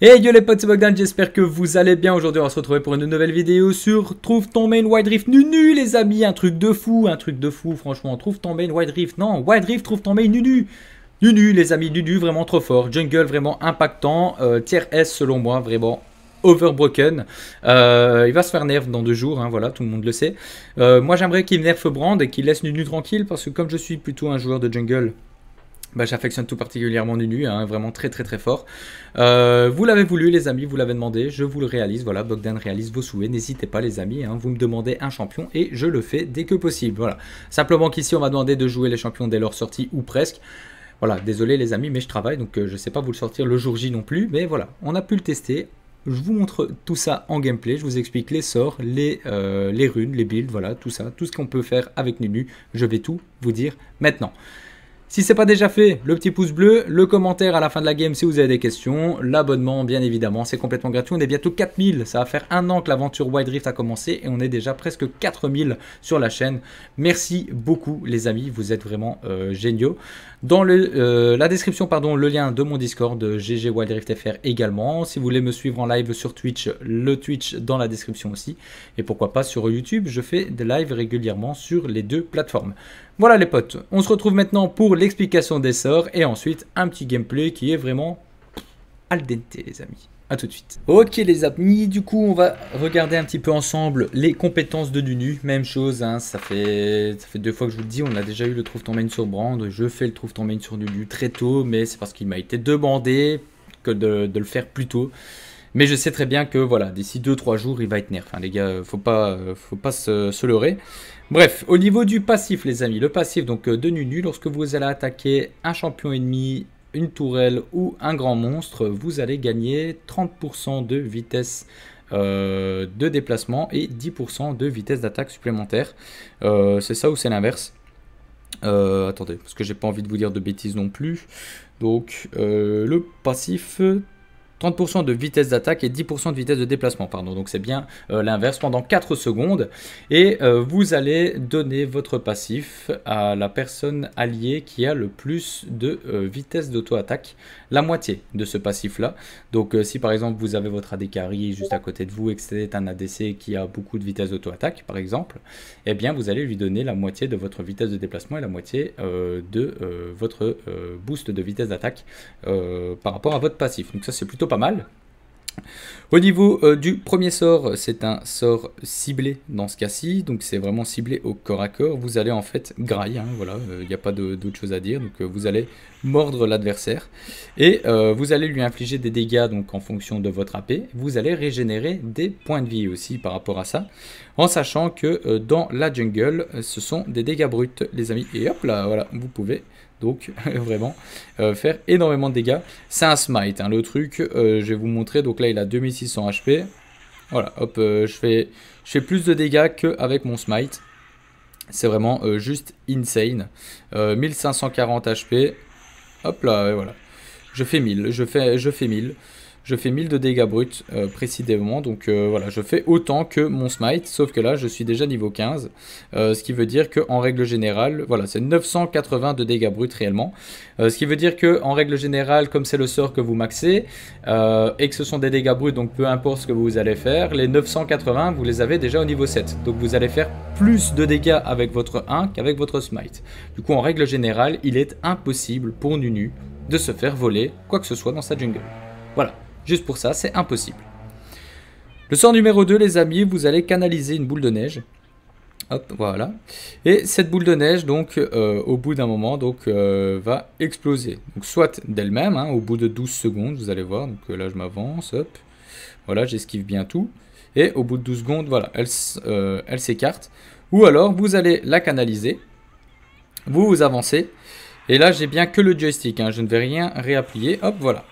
Hey yo les potes, c'est Bogdan, j'espère que vous allez bien. Aujourd'hui, on va se retrouver pour une nouvelle vidéo sur Trouve ton main Wide Rift Nunu, les amis. Un truc de fou, un truc de fou, franchement. Trouve ton main Wide Rift, non, Wide Rift, trouve ton main Nunu. Nunu, les amis, Nunu, vraiment trop fort. Jungle, vraiment impactant. Euh, tier S, selon moi, vraiment overbroken. Euh, il va se faire nerf dans deux jours, hein, voilà, tout le monde le sait. Euh, moi, j'aimerais qu'il nerf Brand et qu'il laisse Nunu tranquille parce que comme je suis plutôt un joueur de jungle bah, j'affectionne tout particulièrement Nunu, hein, vraiment très très très fort. Euh, vous l'avez voulu les amis, vous l'avez demandé, je vous le réalise, voilà, Bogdan réalise vos souhaits, n'hésitez pas les amis, hein, vous me demandez un champion et je le fais dès que possible, voilà. Simplement qu'ici on m'a demandé de jouer les champions dès leur sortie ou presque. Voilà, désolé les amis, mais je travaille, donc euh, je ne sais pas vous le sortir le jour J non plus, mais voilà, on a pu le tester, je vous montre tout ça en gameplay, je vous explique les sorts, les, euh, les runes, les builds, voilà, tout ça, tout ce qu'on peut faire avec Nunu, je vais tout vous dire maintenant. Si c'est pas déjà fait, le petit pouce bleu, le commentaire à la fin de la game si vous avez des questions, l'abonnement bien évidemment, c'est complètement gratuit, on est bientôt 4000, ça va faire un an que l'aventure Wild Rift a commencé et on est déjà presque 4000 sur la chaîne. Merci beaucoup les amis, vous êtes vraiment euh, géniaux. Dans le, euh, la description, pardon, le lien de mon Discord, de GG Wild Rift FR également. Si vous voulez me suivre en live sur Twitch, le Twitch dans la description aussi. Et pourquoi pas sur YouTube, je fais des lives régulièrement sur les deux plateformes. Voilà les potes, on se retrouve maintenant pour l'explication des sorts et ensuite un petit gameplay qui est vraiment al dente les amis. A tout de suite. Ok les amis, du coup on va regarder un petit peu ensemble les compétences de Dunu. Même chose, hein, ça, fait, deux fois que je vous le dis, on a déjà eu le trouve ton main sur Brand. Je fais le trouve ton main sur Dunu très tôt, mais c'est parce qu'il m'a été demandé que de, le faire plus tôt. Mais je sais très bien que voilà, d'ici 2-3 jours, il va être nerf. les gars, faut pas, faut pas se, se leurrer. Bref, au niveau du passif, les amis, le passif donc euh, de Nunu, lorsque vous allez attaquer un champion ennemi, une tourelle ou un grand monstre, vous allez gagner 30% de vitesse euh, de déplacement et 10% de vitesse d'attaque supplémentaire. Euh, c'est ça ou c'est l'inverse Attendez, parce que j'ai pas envie de vous dire de bêtises non plus. Donc le passif 30% de vitesse d'attaque et 10% de vitesse de déplacement, pardon. Donc c'est bien euh, l'inverse pendant 4 secondes. Et euh, vous allez donner votre passif à la personne alliée qui a le plus de euh, vitesse d'auto-attaque, la moitié de ce passif-là. Donc si par exemple vous avez votre AD juste à côté de vous et que c'est un ADC qui a beaucoup de vitesse d'auto-attaque, par exemple, eh bien vous allez lui donner la moitié de votre vitesse de déplacement et la moitié de votre boost de vitesse d'attaque par rapport à votre passif. Donc ça c'est plutôt pas mal. Au niveau euh, du premier sort, c'est un sort ciblé dans ce cas-ci, donc c'est vraiment ciblé au corps à corps. Vous allez en fait grailler, hein, voilà, il euh, n'y a pas d'autre chose à dire. Donc euh, vous allez mordre l'adversaire et vous allez lui infliger des dégâts donc en fonction de votre AP. Vous allez régénérer des points de vie aussi par rapport à ça en sachant que euh, dans la jungle, euh, ce sont des dégâts bruts, les amis. Et hop là, voilà, vous pouvez donc vraiment euh, faire énormément de dégâts. C'est un smite, hein, le truc, je vais vous montrer. Donc là, il a 2600 HP. Voilà, hop, je, fais, plus de dégâts qu'avec mon smite. C'est vraiment juste insane. 1540 HP. Hop là, voilà. Je fais 1000, je fais, je fais 1000 je fais 1000 de dégâts bruts euh, précisément. Donc euh, voilà, je fais autant que mon smite, sauf que là, je suis déjà niveau 15. Euh, ce qui veut dire que en règle générale, voilà, c'est 980 de dégâts bruts réellement. ce qui veut dire que en règle générale, comme c'est le sort que vous maxez, et que ce sont des dégâts bruts, donc peu importe ce que vous allez faire, les 980, vous les avez déjà au niveau 7. Donc vous allez faire plus de dégâts avec votre 1 qu'avec votre smite. Du coup, en règle générale, il est impossible pour Nunu de se faire voler quoi que ce soit dans sa jungle. Voilà, Juste pour ça, c'est impossible. Le sort numéro 2, les amis, vous allez canaliser une boule de neige. Hop, voilà. Et cette boule de neige, donc, euh, au bout d'un moment, donc, euh, va exploser. Donc, soit d'elle-même, hein, au bout de 12 secondes, vous allez voir. Donc, euh, là, je m'avance, hop. Voilà, j'esquive bien tout. Et au bout de 12 secondes, voilà, elle, elle s'écarte. Ou alors, vous allez la canaliser. Vous vous avancez. Et là, j'ai bien que le joystick. Hein. je ne vais rien réappuyer. Hop, voilà.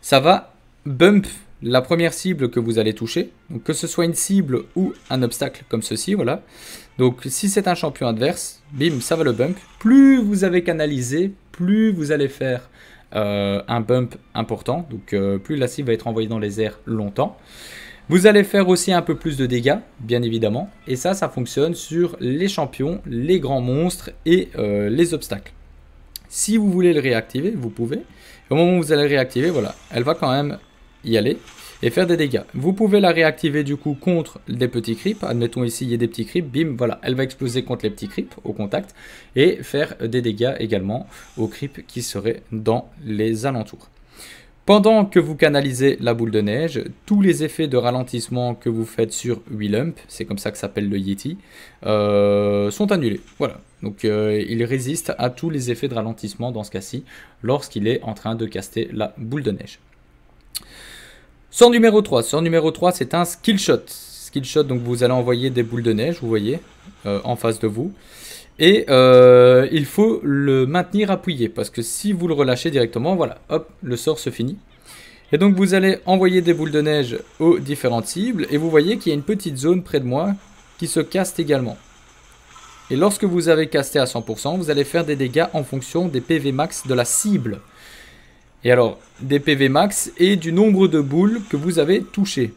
Ça va bump la première cible que vous allez toucher, que ce soit une cible ou un obstacle comme ceci, voilà. Donc si c'est un champion adverse, bim, ça va le bump. Plus vous avez canalisé, plus vous allez faire euh, un bump important, donc euh, plus la cible va être envoyée dans les airs longtemps. Vous allez faire aussi un peu plus de dégâts, bien évidemment, et ça, ça fonctionne sur les champions, les grands monstres et euh, les obstacles. Si vous voulez le réactiver, vous pouvez. Au moment où vous allez le réactiver, voilà, elle va quand même y aller et faire des dégâts. Vous pouvez la réactiver du coup contre des petits creeps. Admettons ici, il y a des petits creeps, bim, voilà, elle va exploser contre les petits creeps au contact et faire des dégâts également aux creeps qui seraient dans les alentours. Pendant que vous canalisez la boule de neige, tous les effets de ralentissement que vous faites sur Willump, c'est comme ça que s'appelle le Yeti, euh, sont annulés. Voilà. Donc euh, il résiste à tous les effets de ralentissement dans ce cas-ci lorsqu'il est en train de caster la boule de neige. Sort numéro 3. Sort numéro 3, c'est un skill shot. Skill shot, donc vous allez envoyer des boules de neige, vous voyez, euh, en face de vous. Et euh, il faut le maintenir appuyé, parce que si vous le relâchez directement, voilà, hop, le sort se finit. Et donc vous allez envoyer des boules de neige aux différentes cibles, et vous voyez qu'il y a une petite zone près de moi qui se caste également. Et lorsque vous avez casté à 100%, vous allez faire des dégâts en fonction des PV max de la cible. Et alors, des PV max et du nombre de boules que vous avez touchées.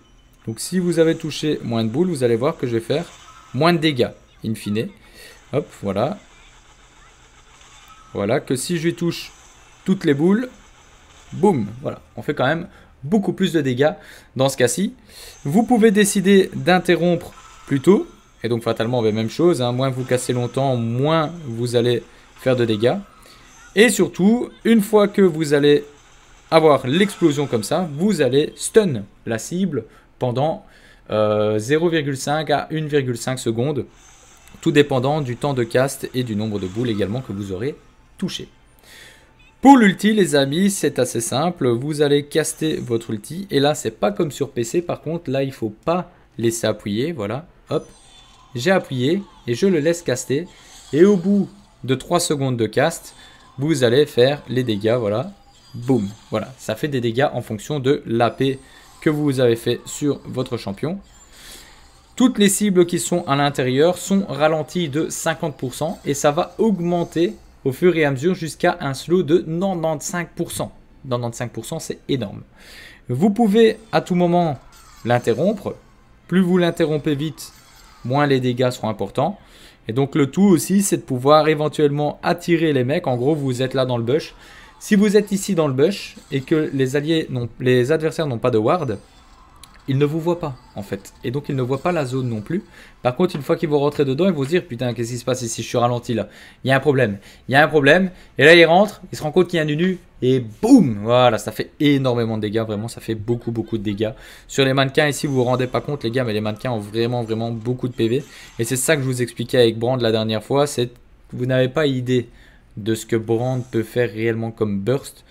Donc si vous avez touché moins de boules, vous allez voir que je vais faire moins de dégâts, in fine. Hop, voilà. Voilà, que si je touche toutes les boules, boum, voilà. On fait quand même beaucoup plus de dégâts dans ce cas-ci. Vous pouvez décider d'interrompre plus tôt. Et donc fatalement, la même chose. Hein. Moins vous cassez longtemps, moins vous allez faire de dégâts. Et surtout, une fois que vous allez avoir l'explosion comme ça, vous allez stun la cible pendant 0,5 euh, à 1,5 secondes, tout dépendant du temps de cast et du nombre de boules également que vous aurez touché. Pour l'ulti, les amis, c'est assez simple. Vous allez caster votre ulti. Et là, c'est pas comme sur PC. Par contre, là, il faut pas laisser appuyer. Voilà, hop. J'ai appuyé et je le laisse caster. Et au bout de 3 secondes de cast, vous allez faire les dégâts. Voilà, boum. Voilà, ça fait des dégâts en fonction de l'AP que vous avez fait sur votre champion. Toutes les cibles qui sont à l'intérieur sont ralenties de 50% et ça va augmenter au fur et à mesure jusqu'à un slow de 95%. 95% c'est énorme. Vous pouvez à tout moment l'interrompre. Plus vous l'interrompez vite, moins les dégâts seront importants. Et donc le tout aussi c'est de pouvoir éventuellement attirer les mecs. En gros vous êtes là dans le bush si vous êtes ici dans le bush et que les alliés, les adversaires n'ont pas de ward, ils ne vous voient pas en fait. Et donc ils ne voient pas la zone non plus. Par contre, une fois qu'ils vont rentrer dedans, ils vont se dire putain, qu'est-ce qui se passe ici Je suis ralenti là. Il y a un problème. Il y a un problème. Et là, ils rentrent, ils se rendent compte qu'il y a un nunu. Et boum Voilà, ça fait énormément de dégâts. Vraiment, ça fait beaucoup, beaucoup de dégâts. Sur les mannequins, ici, vous vous rendez pas compte, les gars, mais les mannequins ont vraiment, vraiment beaucoup de PV. Et c'est ça que je vous expliquais avec Brand la dernière fois. C'est vous n'avez pas idée de ce que Brand peut faire réellement comme burst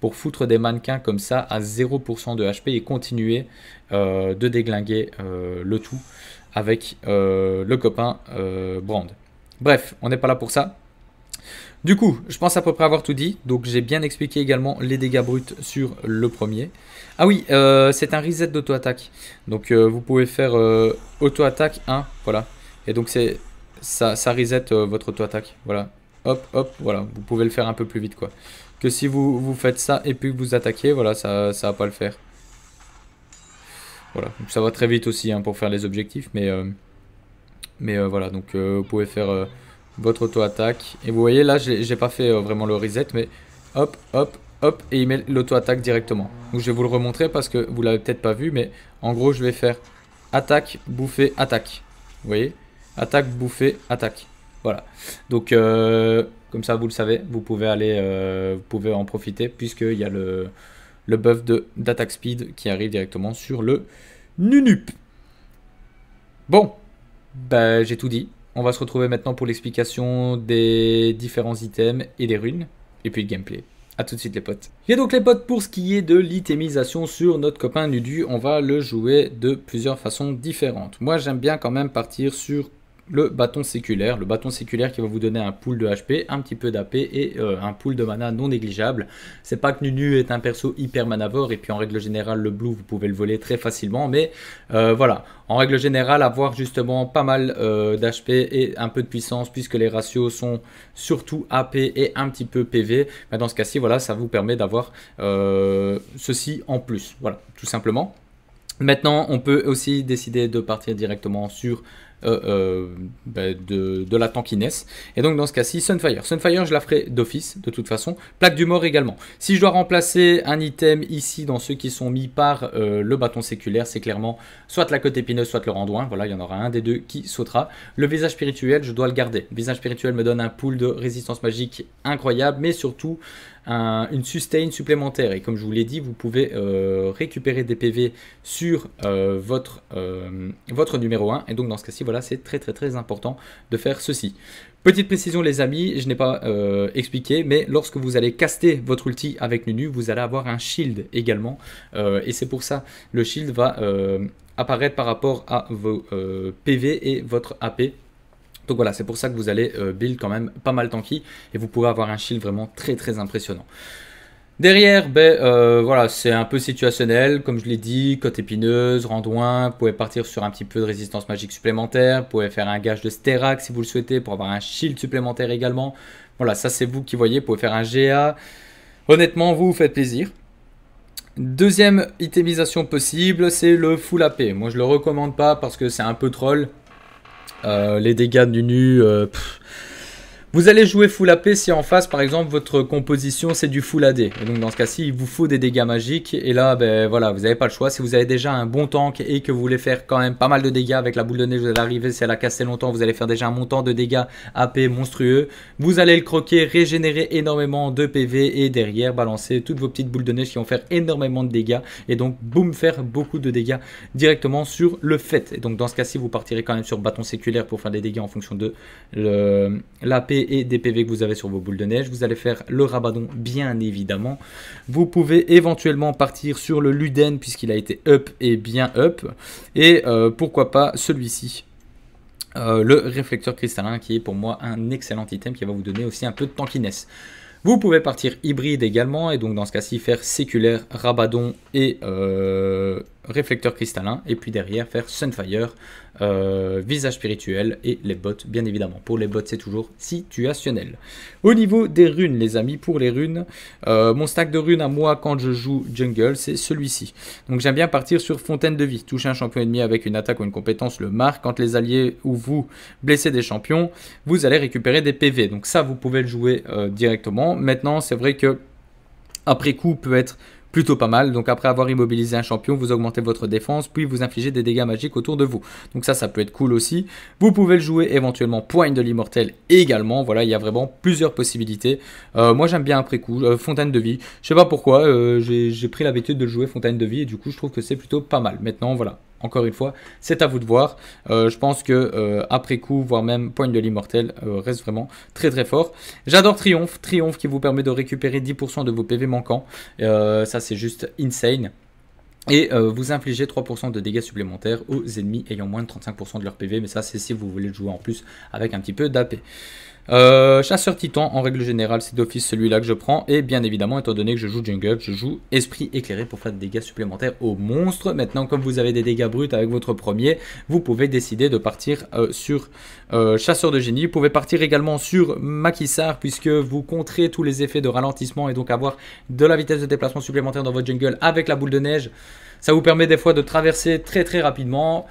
pour foutre des mannequins comme ça à 0% de HP et continuer euh, de déglinguer euh, le tout avec euh, le copain Brand. Bref, on n'est pas là pour ça. Du coup, je pense à peu près avoir tout dit. Donc j'ai bien expliqué également les dégâts bruts sur le premier. Ah oui, c'est un reset d'auto-attaque. Donc vous pouvez faire auto-attaque 1, voilà. Et donc c'est ça, ça reset votre auto-attaque, voilà hop, hop, voilà, vous pouvez le faire un peu plus vite, quoi. Que si vous, vous faites ça et puis que vous attaquez, voilà, ça, ça va pas le faire. Voilà, ça va très vite aussi hein, pour faire les objectifs, mais, euh, mais euh, voilà, donc euh, vous pouvez faire votre auto-attaque. Et vous voyez, là, j'ai pas fait vraiment le reset, mais hop, hop, hop, et il met l'auto-attaque directement. Donc je vais vous le remontrer parce que vous l'avez peut-être pas vu, mais en gros, je vais faire attaque, bouffer, attaque. Vous voyez Attaque, bouffer, attaque. Voilà. Donc, euh, comme ça, vous le savez, vous pouvez aller, euh, vous pouvez en profiter puisqu'il y a le, buff de d'attaque speed qui arrive directement sur le Nunup. Bon, ben j'ai tout dit. On va se retrouver maintenant pour l'explication des différents items et des runes, et puis le gameplay. A tout de suite les potes. Et donc les potes, pour ce qui est de l'itemisation sur notre copain Nudu, on va le jouer de plusieurs façons différentes. Moi j'aime bien quand même partir sur le bâton séculaire. Le bâton séculaire qui va vous donner un pool de HP, un petit peu d'AP et euh, un pool de mana non négligeable. C'est pas que Nunu est un perso hyper manavore et puis en règle générale le blue vous pouvez le voler très facilement mais euh, voilà. En règle générale avoir justement pas mal euh, d'HP et un peu de puissance puisque les ratios sont surtout AP et un petit peu PV. Mais bah, dans ce cas-ci voilà ça vous permet d'avoir ceci en plus. Voilà tout simplement. Maintenant, on peut aussi décider de partir directement sur euh, euh, ben, de, de, la tankiness. Et donc dans ce cas-ci, Sunfire. Sunfire, je la ferai d'office, de toute façon. Plaque du mort également. Si je dois remplacer un item ici dans ceux qui sont mis par euh, le bâton séculaire, c'est clairement soit la côte épineuse, soit le randouin. Voilà, il y en aura un des deux qui sautera. Le visage spirituel, je dois le garder. Le visage spirituel me donne un pool de résistance magique incroyable, mais surtout une sustain supplémentaire. Et comme je vous l'ai dit, vous pouvez euh, récupérer des PV sur euh, votre, euh, votre numéro 1. Et donc dans ce cas-ci, voilà, c'est très très très important de faire ceci. Petite précision les amis, je n'ai pas expliqué, mais lorsque vous allez caster votre ulti avec Nunu, vous allez avoir un shield également. et c'est pour ça, le shield va apparaître par rapport à vos PV et votre AP. Donc voilà, c'est pour ça que vous allez euh, build quand même pas mal tanky et vous pouvez avoir un shield vraiment très très impressionnant. Derrière, ben, euh, voilà, c'est un peu situationnel, comme je l'ai dit, côte épineuse, randouin, vous pouvez partir sur un petit peu de résistance magique supplémentaire, vous pouvez faire un gage de Sterak si vous le souhaitez, pour avoir un shield supplémentaire également. Voilà, ça c'est vous qui voyez, vous pouvez faire un GA. Honnêtement, vous vous faites plaisir. Deuxième itemisation possible, c'est le full AP. Moi je le recommande pas parce que c'est un peu troll, euh, les dégâts du nu, euh, vous allez jouer full AP si en face, par exemple, votre composition, c'est du full AD. Et donc, dans ce cas-ci, il vous faut des dégâts magiques. Et là, ben, voilà, vous n'avez pas le choix. Si vous avez déjà un bon tank et que vous voulez faire quand même pas mal de dégâts avec la boule de neige, vous allez arriver, si elle a cassé longtemps, vous allez faire déjà un montant de dégâts AP monstrueux. Vous allez le croquer, régénérer énormément de PV et derrière, balancer toutes vos petites boules de neige qui vont faire énormément de dégâts. Et donc, boum, faire beaucoup de dégâts directement sur le fait. Et donc, dans ce cas-ci, vous partirez quand même sur bâton séculaire pour faire des dégâts en fonction de l'AP et des PV que vous avez sur vos boules de neige. Vous allez faire le Rabadon, bien évidemment. Vous pouvez éventuellement partir sur le Luden, puisqu'il a été up et bien up. Et euh, pourquoi pas celui-ci, euh, le réflecteur cristallin qui est pour moi un excellent item qui va vous donner aussi un peu de tankiness. Vous pouvez partir hybride également et donc dans ce cas-ci faire séculaire, rabadon et euh, réflecteur cristallin et puis derrière faire sunfire euh, visage spirituel et les bottes, bien évidemment. Pour les bottes, c'est toujours situationnel. Au niveau des runes, les amis, pour les runes, euh, mon stack de runes à moi quand je joue jungle, c'est celui-ci. Donc j'aime bien partir sur Fontaine de Vie. Toucher un champion ennemi avec une attaque ou une compétence le marque. Quand les alliés ou vous blessez des champions, vous allez récupérer des PV. Donc ça, vous pouvez le jouer euh, directement. Maintenant, c'est vrai que après coup peut être plutôt pas mal. Donc après avoir immobilisé un champion, vous augmentez votre défense, puis vous infligez des dégâts magiques autour de vous. Donc ça, ça peut être cool aussi. Vous pouvez le jouer éventuellement Poigne de l'immortel également. Voilà, il y a vraiment plusieurs possibilités. Euh, moi, j'aime bien après coup euh, Fontaine de vie. Je sais pas pourquoi, euh, j'ai pris l'habitude de le jouer Fontaine de vie et du coup, je trouve que c'est plutôt pas mal. Maintenant, voilà, encore une fois, c'est à vous de voir. Euh, je pense que euh, après coup, voire même point de l'Immortel euh, reste vraiment très très fort. J'adore Triomphe, Triomphe qui vous permet de récupérer 10% de vos PV manquants. ça c'est juste insane. Et vous infligez 3% de dégâts supplémentaires aux ennemis ayant moins de 35% de leur PV, mais ça c'est si vous voulez jouer en plus avec un petit peu d'AP. Euh, chasseur titan, en règle générale, c'est d'office celui-là que je prends. Et bien évidemment, étant donné que je joue jungle, je joue esprit éclairé pour faire des dégâts supplémentaires aux monstres. Maintenant, comme vous avez des dégâts bruts avec votre premier, vous pouvez décider de partir euh, sur euh, chasseur de génie. Vous pouvez partir également sur maquissard, puisque vous contrez tous les effets de ralentissement et donc avoir de la vitesse de déplacement supplémentaire dans votre jungle avec la boule de neige. Ça vous permet des fois de traverser très très rapidement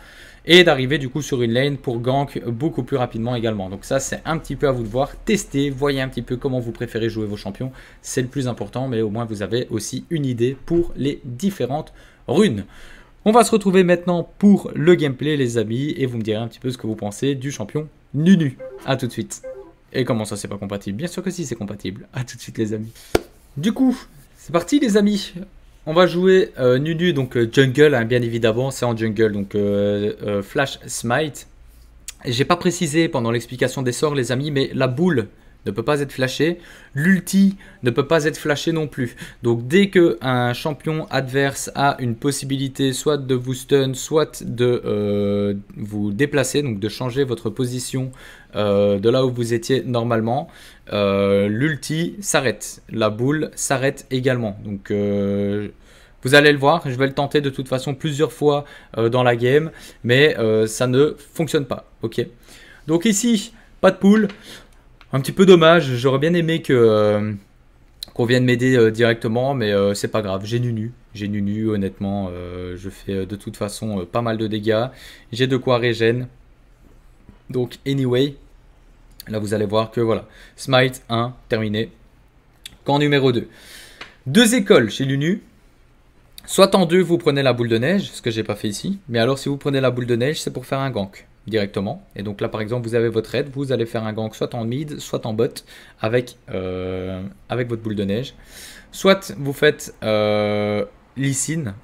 et d'arriver du coup sur une lane pour gank beaucoup plus rapidement également. Donc ça c'est un petit peu à vous de voir, testez, voyez un petit peu comment vous préférez jouer vos champions, c'est le plus important mais au moins vous avez aussi une idée pour les différentes runes. On va se retrouver maintenant pour le gameplay les amis et vous me direz un petit peu ce que vous pensez du champion Nunu. A tout de suite. Et comment ça c'est pas compatible Bien sûr que si c'est compatible. A tout de suite les amis. Du coup, c'est parti les amis on va jouer Nunu, euh, donc euh, jungle, hein, bien évidemment, c'est en jungle, donc euh, Flash Smite. J'ai pas précisé pendant l'explication des sorts, les amis, mais la boule ne peut pas être flashé. L'ulti ne peut pas être flashé non plus. Donc dès que un champion adverse a une possibilité soit de vous stun, soit de euh, vous déplacer, donc de changer votre position euh, de là où vous étiez normalement, euh, l'ulti s'arrête. La boule s'arrête également. Donc vous allez le voir, je vais le tenter de toute façon plusieurs fois dans la game, mais ça ne fonctionne pas. Ok. Donc ici, pas de poule un petit peu dommage. J'aurais bien aimé que euh, qu'on vienne m'aider euh, directement, mais euh, c'est pas grave. J'ai Nunu, j'ai Nunu. Honnêtement, je fais de toute façon pas mal de dégâts. J'ai de quoi régène. Donc anyway, là vous allez voir que voilà, smite 1 terminé. Camp numéro 2. Deux écoles chez Nunu. Soit en deux, vous prenez la boule de neige, ce que j'ai pas fait ici. Mais alors, si vous prenez la boule de neige, c'est pour faire un gank directement. Et donc là, par exemple, vous avez votre aide vous allez faire un gank soit en mid, soit en bot avec, euh, avec votre boule de neige. Soit vous faites euh,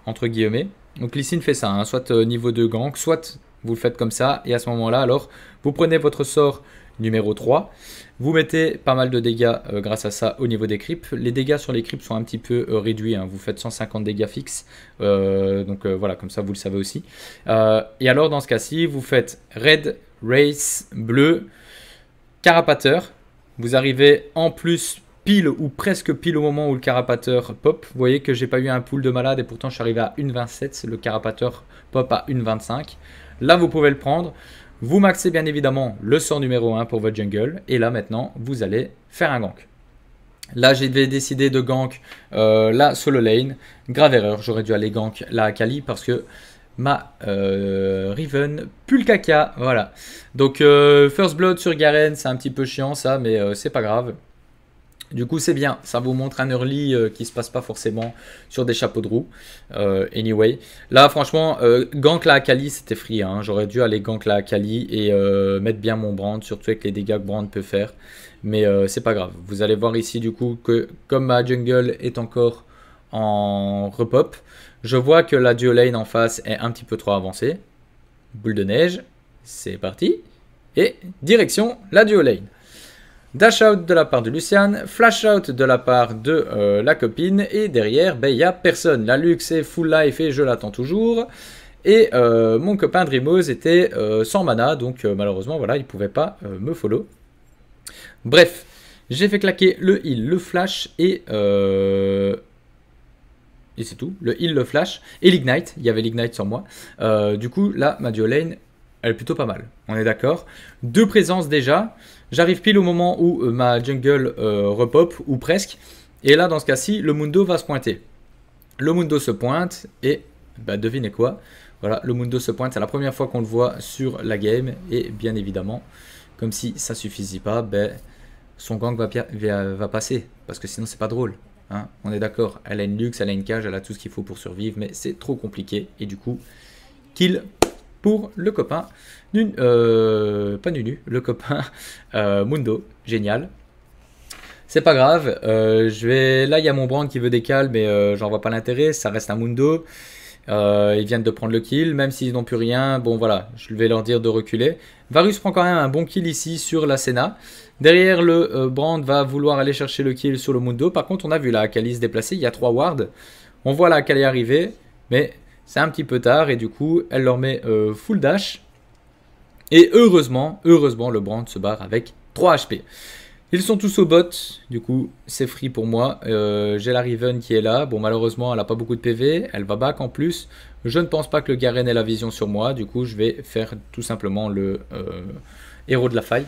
entre guillemets. Donc Licine fait ça, hein. soit euh, niveau 2 gank, soit vous le faites comme ça. Et à ce moment-là, alors, vous prenez votre sort numéro 3. Vous mettez pas mal de dégâts euh, grâce à ça au niveau des creeps. Les dégâts sur les creeps sont un petit peu euh, réduits. Hein. Vous faites 150 dégâts fixes. Euh, donc voilà, comme ça vous le savez aussi. et alors dans ce cas-ci, vous faites red, race, bleu, carapateur. Vous arrivez en plus pile ou presque pile au moment où le carapateur pop. Vous voyez que j'ai pas eu un pool de malade et pourtant je suis arrivé à 1,27. Le carapateur pop à 1,25. Là vous pouvez le prendre. Vous maxez bien évidemment le sort numéro 1 pour votre jungle. Et là maintenant, vous allez faire un gank. Là, j'ai décidé de gank euh, la solo lane. Grave erreur, j'aurais dû aller gank la Kali parce que ma euh, Riven caca. voilà. Donc, euh, First Blood sur Garen, c'est un petit peu chiant ça, mais euh, c'est pas grave. Du coup, c'est bien. Ça vous montre un early euh, qui se passe pas forcément sur des chapeaux de roue. Euh, anyway, là, franchement, euh, gank la Akali, c'était free. Hein. J'aurais dû aller gank la Akali et mettre bien mon brand, surtout avec les dégâts que brand peut faire. Mais c'est pas grave. Vous allez voir ici, du coup, que comme ma jungle est encore en repop, je vois que la duo lane en face est un petit peu trop avancée. Boule de neige, c'est parti. Et direction la duo lane. Dash out de la part de Lucian, flash out de la part de euh, la copine, et derrière, il ben, n'y a personne. La luxe est full life et je l'attends toujours. Et euh, mon copain Dreamose était euh, sans mana, donc malheureusement, voilà, il ne pouvait pas me follow. Bref, j'ai fait claquer le heal, le flash et. Et c'est tout. Le heal, le flash et l'ignite. Il y avait l'ignite sur moi. du coup, là, ma duo lane, elle est plutôt pas mal. On est d'accord. Deux présences déjà. J'arrive pile au moment où euh, ma jungle euh, repop, ou presque. Et là, dans ce cas-ci, le Mundo va se pointer. Le Mundo se pointe et, bah, devinez quoi Voilà, le Mundo se pointe. C'est la première fois qu'on le voit sur la game. Et bien évidemment, comme si ça suffisait pas, ben, son gang va, va passer. Parce que sinon, c'est pas drôle. Hein. on est d'accord, elle a une luxe, elle a une cage, elle a tout ce qu'il faut pour survivre, mais c'est trop compliqué. Et du coup, kill le copain, euh, pas Nunu, le copain euh, Mundo. Génial. C'est pas grave, euh, je vais. Là, il y a mon brand qui veut décaler mais j'en vois pas l'intérêt. Ça reste un Mundo. ils viennent de prendre le kill, même s'ils n'ont plus rien. Bon, voilà, je vais leur dire de reculer. Varus prend quand même un bon kill ici sur la Senna. Derrière, le Brand va vouloir aller chercher le kill sur le Mundo. Par contre, on a vu la calice se déplacer. Il y a trois wards. On voit la est arriver, mais c'est un petit peu tard et du coup, elle leur met euh, full dash. Et heureusement, heureusement, le brand se barre avec 3 HP. Ils sont tous au bot, du coup c'est free pour moi. Euh, j'ai la Riven qui est là. Bon malheureusement elle n'a pas beaucoup de PV, elle va back en plus. Je ne pense pas que le Garen ait la vision sur moi, du coup je vais faire tout simplement le euh, héros de la faille.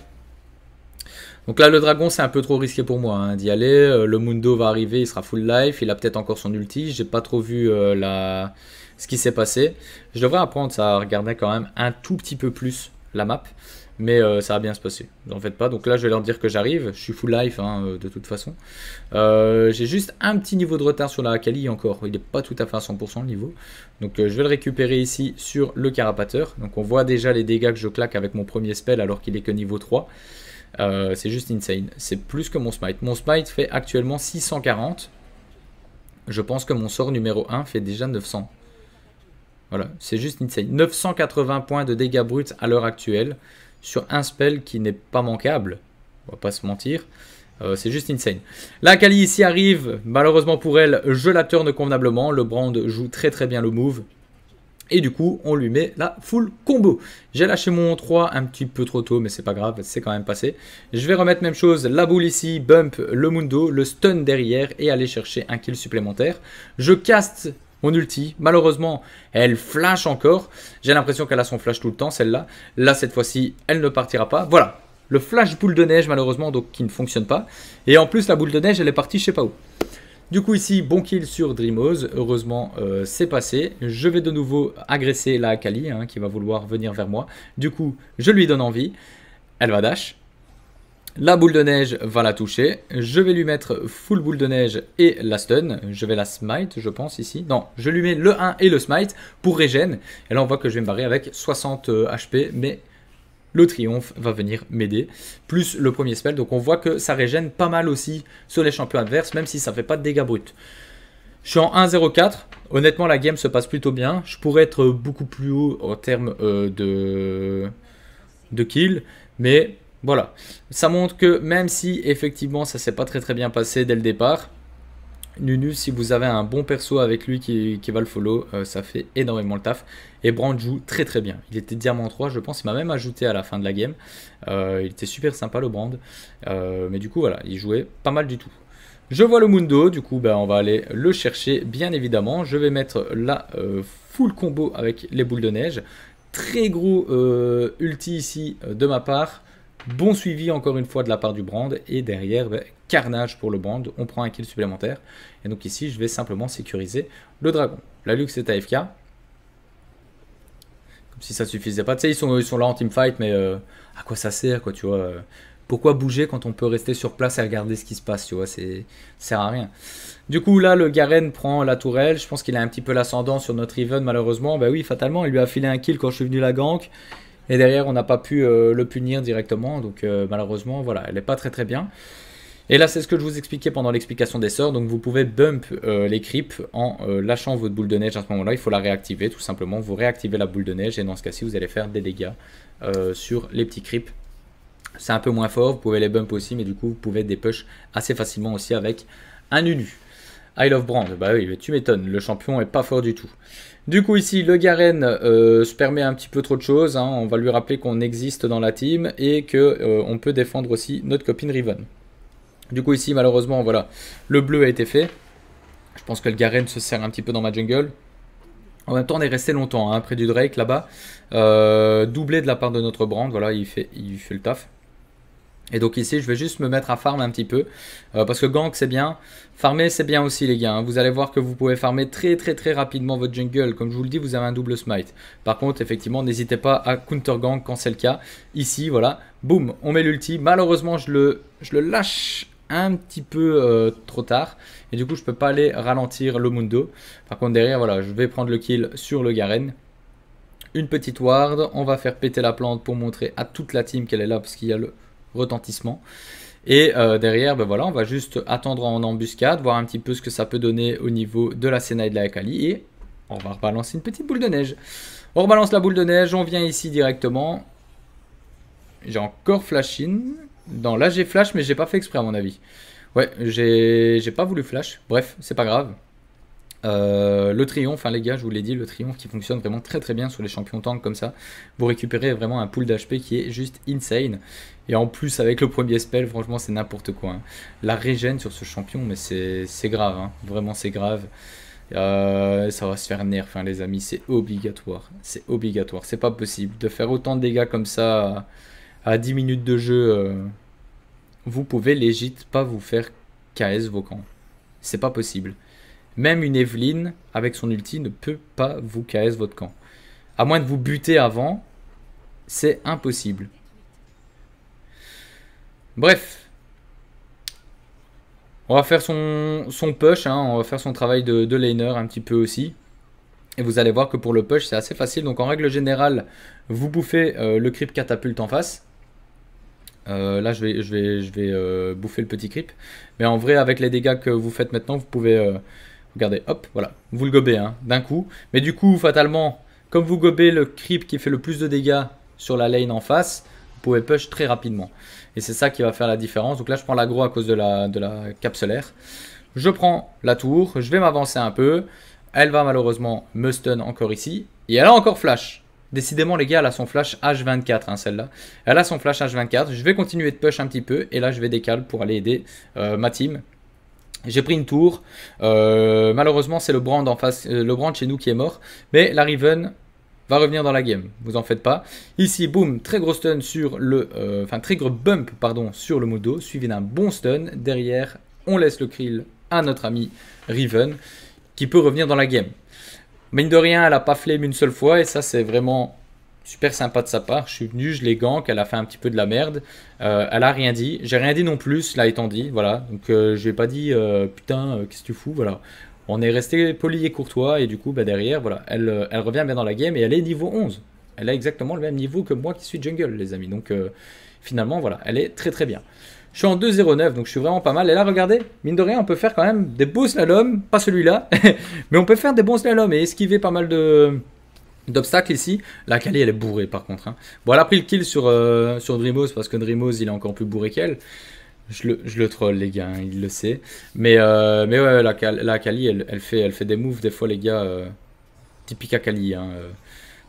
Donc là le dragon c'est un peu trop risqué pour moi hein, d'y aller. le Mundo va arriver, il sera full life, il a peut-être encore son ulti. J'ai pas trop vu la ce qui s'est passé. Je devrais apprendre ça à regarder quand même un tout petit peu plus la map, mais euh, ça va bien se passer. en faites pas. Donc là, je vais leur dire que j'arrive. Je suis full life hein, euh, de toute façon. Euh, j'ai juste un petit niveau de retard sur la Kali encore. Il n'est pas tout à fait à 100% le niveau. Donc je vais le récupérer ici sur le carapateur. Donc on voit déjà les dégâts que je claque avec mon premier spell alors qu'il est que niveau 3. c'est juste insane. C'est plus que mon smite. Mon smite fait actuellement 640. Je pense que mon sort numéro 1 fait déjà 900. Voilà, c'est juste insane. 980 points de dégâts bruts à l'heure actuelle sur un spell qui n'est pas manquable. On va pas se mentir. Euh, c'est juste insane. La Kali ici arrive. Malheureusement pour elle, je la tourne convenablement. Le Brand joue très très bien le move. Et du coup, on lui met la full combo. J'ai lâché mon 3 un petit peu trop tôt, mais c'est pas grave, c'est quand même passé. Je vais remettre même chose, la boule ici, bump le mundo, le stun derrière et aller chercher un kill supplémentaire. Je caste mon ulti. Malheureusement, elle flash encore. J'ai l'impression qu'elle a son flash tout le temps, celle-là. Là, cette fois-ci, elle ne partira pas. Voilà, le flash boule de neige, malheureusement, donc qui ne fonctionne pas. Et en plus, la boule de neige, elle est partie je sais pas où. Du coup, ici, bon kill sur Dreamose. Heureusement, euh, c'est passé. Je vais de nouveau agresser la Akali, hein, qui va vouloir venir vers moi. Du coup, je lui donne envie. Elle va dash. La boule de neige va la toucher. Je vais lui mettre full boule de neige et la stun. Je vais la smite, je pense, ici. Non, je lui mets le 1 et le smite pour régène. Et là, on voit que je vais me barrer avec 60 euh, HP, mais le triomphe va venir m'aider, plus le premier spell. Donc on voit que ça régène pas mal aussi sur les champions adverses, même si ça ne fait pas de dégâts bruts. Je suis en 1-0-4. Honnêtement, la game se passe plutôt bien. Je pourrais être beaucoup plus haut en termes euh, de... de kill, mais voilà, ça montre que même si effectivement ça s'est pas très très bien passé dès le départ, Nunu, si vous avez un bon perso avec lui qui, va le follow, euh, ça fait énormément le taf. Et Brand joue très très bien. Il était diamant 3, je pense. Il m'a même ajouté à la fin de la game. Euh, il était super sympa le Brand. Euh, mais du coup, voilà, il jouait pas mal du tout. Je vois le Mundo, du coup, ben, on va aller le chercher, bien évidemment. Je vais mettre la full combo avec les boules de neige. Très gros ulti ici de ma part. Bon suivi encore une fois de la part du brand et derrière bah, carnage pour le brand, on prend un kill supplémentaire et donc ici je vais simplement sécuriser le dragon. La luxe est AFK. Comme si ça suffisait pas, tu sais ils sont, là en teamfight mais euh, à quoi ça sert quoi tu vois euh, pourquoi bouger quand on peut rester sur place et regarder ce qui se passe, tu vois, c'est sert à rien. Du coup, là, le Garen prend la tourelle. Je pense qu'il a un petit peu l'ascendant sur notre Even, malheureusement. Ben oui, fatalement, il lui a filé un kill quand je suis venu la gank. Et derrière, on n'a pas pu euh, le punir directement. Donc euh, malheureusement, voilà, elle n'est pas très très bien. Et là, c'est ce que je vous expliquais pendant l'explication des sorts. Donc, vous pouvez bump euh, les creeps en lâchant votre boule de neige à ce moment-là. Il faut la réactiver, tout simplement. Vous réactivez la boule de neige et dans ce cas-ci, vous allez faire des dégâts sur les petits creeps. C'est un peu moins fort. Vous pouvez les bump aussi, mais du coup, vous pouvez des assez facilement aussi avec un UNU. « I of Brand, bah oui, tu m'étonnes, le champion est pas fort du tout. Du coup ici, le Garen euh, se permet un petit peu trop de choses, hein. on va lui rappeler qu'on existe dans la team et que euh, on peut défendre aussi notre copine Riven. Du coup ici, malheureusement, voilà, le bleu a été fait. Je pense que le Garen se sert un petit peu dans ma jungle. En même temps, on est resté longtemps hein, près du Drake là-bas. Euh, doublé de la part de notre brand, voilà, il fait, il fait le taf. Et donc ici, je vais juste me mettre à farm un petit peu, euh, parce que gank c'est bien, farmer c'est bien aussi les gars, hein. vous allez voir que vous pouvez farmer très très très rapidement votre jungle, comme je vous le dis, vous avez un double smite. Par contre, effectivement, n'hésitez pas à counter gank quand c'est le cas. Ici, voilà, boum, on met l'ulti, malheureusement je le, le lâche un petit peu euh, trop tard, et du coup je peux pas aller ralentir le mundo. Par contre derrière, voilà, je vais prendre le kill sur le Garen, une petite ward, on va faire péter la plante pour montrer à toute la team qu'elle est là, parce qu'il y a le retentissement. Et euh, derrière, ben voilà, on va juste attendre en embuscade, voir un petit peu ce que ça peut donner au niveau de la Sena et de la Akali. Et on va rebalancer une petite boule de neige. On rebalance la boule de neige, on vient ici directement. J'ai encore flash in. là j'ai flash, mais j'ai pas fait exprès à mon avis. Ouais, j'ai pas voulu flash. Bref, c'est pas grave. Euh, le triomphe, hein, les gars, je vous l'ai dit, le triomphe qui fonctionne vraiment très très bien sur les champions tank comme ça. Vous récupérez vraiment un pool d'HP qui est juste insane. Et en plus, avec le premier spell, franchement, c'est n'importe quoi. Hein. La régène sur ce champion, mais c'est grave. Hein. Vraiment, c'est grave. Euh, ça va se faire nerf, hein, les amis. C'est obligatoire. C'est obligatoire. C'est pas possible. De faire autant de dégâts comme ça à, 10 minutes de jeu, euh. vous pouvez légit pas vous faire KS vos camps. C'est pas possible. Même une Eveline avec son ulti, ne peut pas vous KS votre camp. À moins de vous buter avant, c'est impossible. Bref. On va faire son, push, hein. on va faire son travail de, laner un petit peu aussi. Et vous allez voir que pour le push, c'est assez facile. Donc en règle générale, vous bouffez euh, le creep catapulte en face. Euh, là, je vais, je vais, euh, bouffer le petit creep. Mais en vrai, avec les dégâts que vous faites maintenant, vous pouvez... regardez, hop, voilà. Vous le gobez hein, d'un coup. Mais du coup, fatalement, comme vous gobez le creep qui fait le plus de dégâts sur la lane en face, vous pouvez push très rapidement. Et c'est ça qui va faire la différence. Donc là, je prends l'agro à cause de la, de la capsulaire. Je prends la tour, je vais m'avancer un peu. Elle va malheureusement me stun encore ici. Et elle a encore flash. Décidément, les gars, elle a son flash H24, hein, celle-là. Elle a son flash H24. Je vais continuer de push un petit peu. Et là, je vais décaler pour aller aider euh, ma team. J'ai pris une tour. Euh, malheureusement, c'est le brand en face, euh, le brand chez nous qui est mort. Mais la Riven, va revenir dans la game, vous en faites pas. Ici, boum, très gros stun sur le, euh, enfin très gros bump pardon sur le modo. suivi d'un bon stun. Derrière, on laisse le krill à notre ami Riven, qui peut revenir dans la game. Mine de rien, elle a pas flame une seule fois et ça c'est vraiment super sympa de sa part. Je suis venu, je l'ai gank, elle a fait un petit peu de la merde. Euh, elle a rien dit. J'ai rien dit non plus, là, étant dit. Voilà. Donc, euh, je n'ai pas dit putain, qu'est-ce que tu fous. Voilà on est resté poli et courtois et du coup bah derrière voilà elle, euh, elle revient bien dans la game et elle est niveau 11 elle a exactement le même niveau que moi qui suis jungle les amis donc euh, finalement voilà elle est très très bien je suis en 2 2.09 donc je suis vraiment pas mal et là regardez mine de rien on peut faire quand même des beaux slaloms pas celui-là mais on peut faire des bons slaloms et esquiver pas mal de d'obstacles ici. La Kali, elle est bourrée par contre. Hein. Bon, elle a pris le kill sur, euh, sur parce que Drimos il est encore plus bourré qu'elle. Je le, je le, troll, les gars, hein, il le sait. Mais, euh, mais ouais, la, la Kali, elle, fait, elle fait des moves, des fois, les gars, euh, typique à Kali. Hein, euh.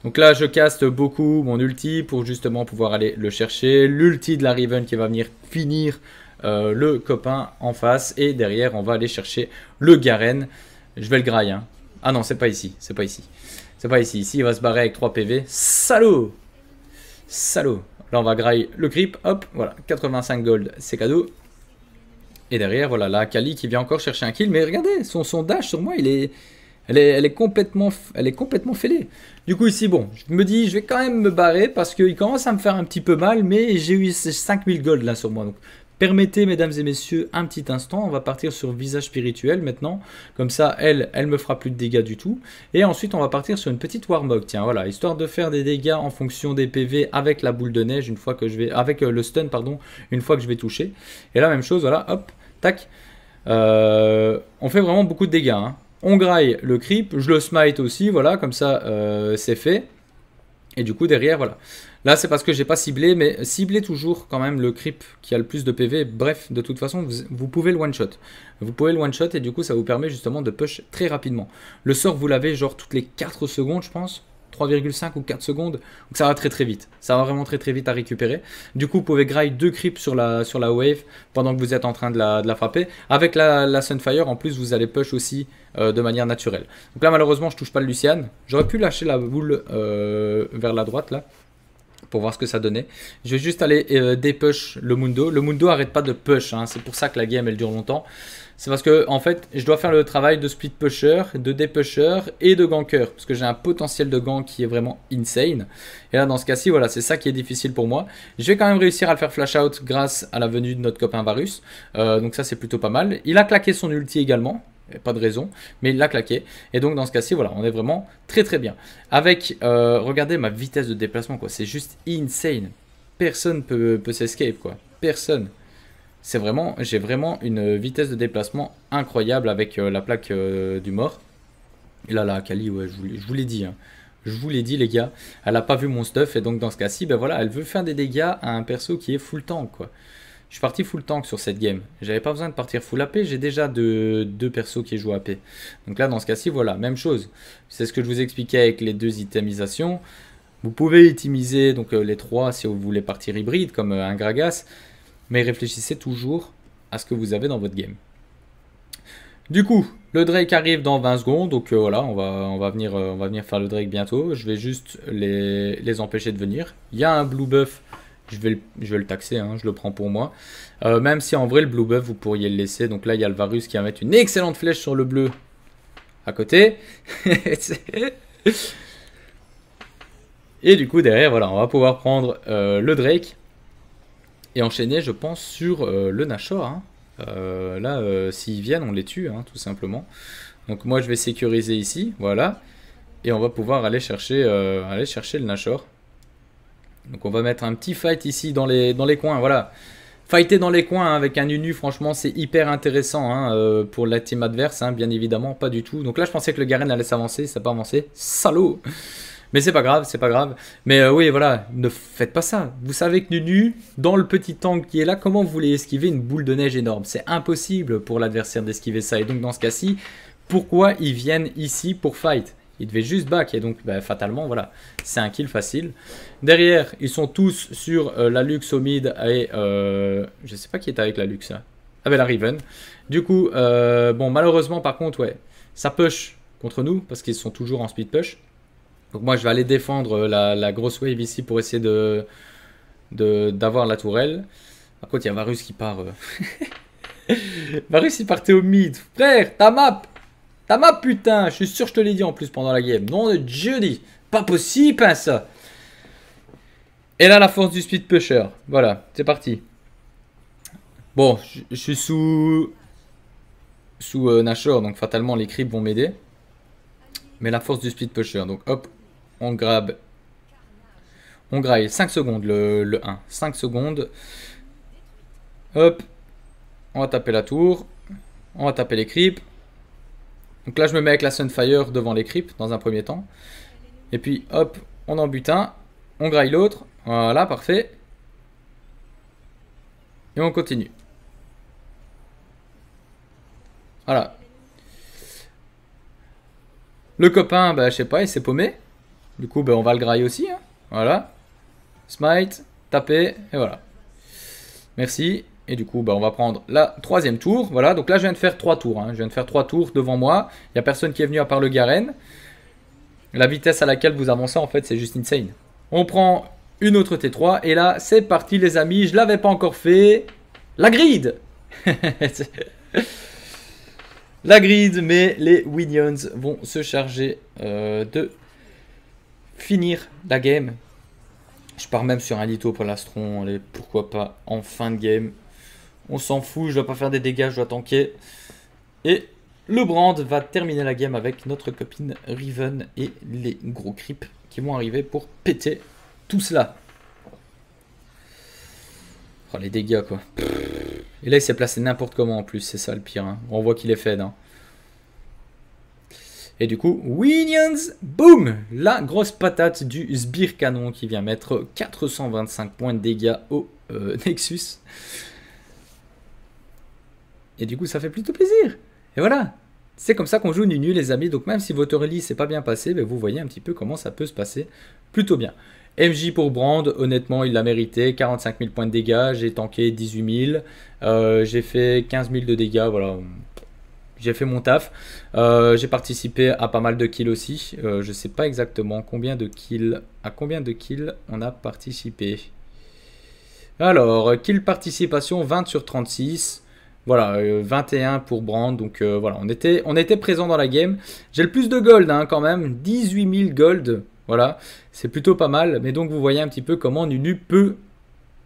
Donc là, je caste beaucoup mon ulti pour justement pouvoir aller le chercher. L'ulti de la Riven qui va venir finir le copain en face. Et derrière, on va aller chercher le Garen. Je vais le graille. Hein. Ah non, c'est pas ici, c'est pas ici. C'est pas ici. Ici, il va se barrer avec 3 PV. Salaud Salaud. Là, on va grailler le grip. Hop, voilà. 85 gold, c'est cadeau. Et derrière, voilà, la Kali qui vient encore chercher un kill. Mais regardez, son, sondage dash sur moi, il est... Elle est, elle est, complètement, elle est complètement fêlée. Du coup, ici, bon, je me dis, je vais quand même me barrer parce qu'il commence à me faire un petit peu mal, mais j'ai eu 5000 gold là sur moi. Donc, Permettez, mesdames et messieurs, un petit instant. On va partir sur visage spirituel maintenant. Comme ça, elle, elle me fera plus de dégâts du tout. Et ensuite, on va partir sur une petite Warmog. Tiens, voilà, histoire de faire des dégâts en fonction des PV avec la boule de neige, une fois que je vais, avec euh, le stun, pardon, une fois que je vais toucher. Et la même chose, voilà, hop, tac. Euh, on fait vraiment beaucoup de dégâts. Hein. On graille le creep, je le smite aussi, voilà, comme ça, euh, c'est fait. Et du coup, derrière, voilà. Là, c'est parce que j'ai pas ciblé, mais ciblez toujours quand même le creep qui a le plus de PV. Bref, de toute façon, vous, pouvez le one-shot. Vous pouvez le one-shot et du coup, ça vous permet justement de push très rapidement. Le sort, vous l'avez genre toutes les 4 secondes, je pense. 3,5 ou 4 secondes. Donc ça va très très vite. Ça va vraiment très très vite à récupérer. Du coup, vous pouvez graille deux creeps sur la, sur la wave pendant que vous êtes en train de la, frapper. Avec la, Sunfire, en plus, vous allez push aussi euh, de manière naturelle. Donc là, malheureusement, je touche pas le Lucian. J'aurais pu lâcher la boule euh, vers la droite là pour voir ce que ça donnait. Je vais juste aller euh, dépush le Mundo. Le Mundo arrête pas de push, hein. c'est pour ça que la game elle dure longtemps. C'est parce que en fait, je dois faire le travail de split pusher, de dépusher et de ganker parce que j'ai un potentiel de gank qui est vraiment insane. Et là dans ce cas-ci, voilà, c'est ça qui est difficile pour moi. Je vais quand même réussir à le faire flash out grâce à la venue de notre copain Varus. Euh, donc ça c'est plutôt pas mal. Il a claqué son ulti également pas de raison, mais il l'a claqué. Et donc dans ce cas-ci, voilà, on est vraiment très très bien. Avec, euh, regardez ma vitesse de déplacement, quoi, c'est juste insane. Personne peut, peut s'escape, quoi. Personne. C'est vraiment, j'ai vraiment une vitesse de déplacement incroyable avec euh, la plaque euh, du mort. Et là, la Kali, ouais, je vous l'ai dit, hein. Je vous l'ai dit, les gars, elle n'a pas vu mon stuff, et donc dans ce cas-ci, ben voilà, elle veut faire des dégâts à un perso qui est full tank, quoi. Je suis parti full tank sur cette game. J'avais pas besoin de partir full AP, j'ai déjà deux, deux, persos qui jouent AP. Donc là, dans ce cas-ci, voilà, même chose. C'est ce que je vous expliquais avec les deux itemisations. Vous pouvez itemiser donc, euh, les trois si vous voulez partir hybride, comme euh, un Gragas, mais réfléchissez toujours à ce que vous avez dans votre game. Du coup, le Drake arrive dans 20 secondes, donc euh, voilà, on va, on, va venir, on va venir faire le Drake bientôt. Je vais juste les, les empêcher de venir. Il y a un Blue Buff je vais le, taxer, hein, je le prends pour moi. Euh, même si en vrai, le blue buff, vous pourriez le laisser. Donc là, il y a le Varus qui va mettre une excellente flèche sur le bleu à côté. Et du coup, derrière, voilà, on va pouvoir prendre euh, le Drake et enchaîner, je pense, sur euh, le Nashor. Hein. là, s'ils viennent, on les tue, hein, tout simplement. Donc moi, je vais sécuriser ici, voilà. Et on va pouvoir aller chercher, aller chercher le Nashor. Donc on va mettre un petit fight ici dans les, dans les coins, voilà. Fighter dans les coins hein, avec un Nunu franchement, c'est hyper intéressant hein, euh, pour la team adverse, hein, bien évidemment, pas du tout. Donc là, je pensais que le Garen allait s'avancer, ça n'a pas avancé. Salaud Mais c'est pas grave, c'est pas grave. Mais euh, oui, voilà, ne faites pas ça. Vous savez que Nunu, dans le petit tank qui est là, comment vous voulez esquiver une boule de neige énorme C'est impossible pour l'adversaire d'esquiver ça. Et donc, dans ce cas-ci, pourquoi ils viennent ici pour fight il devait juste back et donc bah, fatalement, voilà, c'est un kill facile. Derrière, ils sont tous sur euh, la Lux au mid et euh, je sais pas qui est avec la Lux. Hein. Ah ben la Riven. Du coup, euh, bon malheureusement par contre, ouais, ça push contre nous parce qu'ils sont toujours en speed push. Donc moi je vais aller défendre la, grosse wave ici pour essayer de d'avoir la tourelle. Par côté il y a Varus qui part. Varus il partait au mid. Frère, ta map putain Je suis sûr que je te l'ai dit en plus pendant la game. Non, de dis Pas possible, ça Et là, la force du speed pusher. Voilà, c'est parti. Bon, je, suis sous... Sous euh, Nashor, donc fatalement, les creeps vont m'aider. Mais la force du speed pusher. Donc, hop, on grab On graille. 5 secondes, le, le 1. 5 secondes. Hop. On va taper la tour. On va taper les creeps. Donc là, je me mets avec la Sunfire devant les creeps dans un premier temps. Et puis, hop, on en bute un. On graille l'autre. Voilà, parfait. Et on continue. Voilà. Le copain, bah, je sais pas, il s'est paumé. Du coup, bah, on va le grailler aussi. Hein. Voilà. Smite, taper, et voilà. Merci. Et du coup, bah, on va prendre la troisième tour. Voilà, donc là, je viens de faire trois tours. Hein. Je viens de faire trois tours devant moi. Il n'y a personne qui est venu à part le Garen. La vitesse à laquelle vous avancez, en fait, c'est juste insane. On prend une autre T3. Et là, c'est parti, les amis. Je l'avais pas encore fait. La grid La grid, mais les Winions vont se charger euh, de finir la game. Je pars même sur un Lito pour l'Astron. pourquoi pas en fin de game. On s'en fout, je dois pas faire des dégâts, je dois tanker. Et le Brand va terminer la game avec notre copine Riven et les gros creeps qui vont arriver pour péter tout cela. Oh, les dégâts quoi. Et là il s'est placé n'importe comment en plus, c'est ça le pire. Hein. On voit qu'il est fed. Hein. Et du coup, Winions, boum La grosse patate du sbire canon qui vient mettre 425 points de dégâts au euh, Nexus. Et du coup, ça fait plutôt plaisir. Et voilà. C'est comme ça qu'on joue Nunu, les amis. Donc même si votre release s'est pas bien passé, ben, vous voyez un petit peu comment ça peut se passer plutôt bien. MJ pour Brand, honnêtement, il l'a mérité. 45 000 points de dégâts, j'ai tanké 18 000. Euh, j'ai fait 15 000 de dégâts, voilà. J'ai fait mon taf. Euh, j'ai participé à pas mal de kills aussi. Je euh, je sais pas exactement combien de à combien de kills on a participé. Alors, kill participation 20 sur 36. Voilà, 21 euh, pour Brand. Donc euh, voilà, on était, on était présent dans la game. J'ai le plus de gold hein, quand même, 18 000 gold. Voilà, c'est plutôt pas mal. Mais donc vous voyez un petit peu comment Nunu peut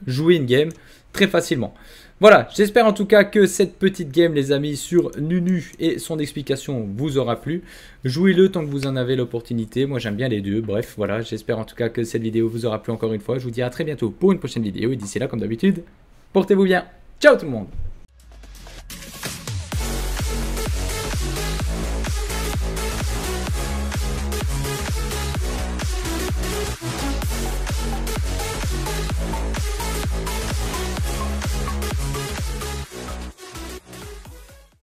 jouer une game très facilement. Voilà, j'espère en tout cas que cette petite game, les amis, sur Nunu et son explication vous aura plu. Jouez-le tant que vous en avez l'opportunité. Moi, j'aime bien les deux. Bref, voilà, j'espère en tout cas que cette vidéo vous aura plu encore une fois. Je vous dis à très bientôt pour une prochaine vidéo. Et d'ici là, comme d'habitude, portez-vous bien. Ciao tout le monde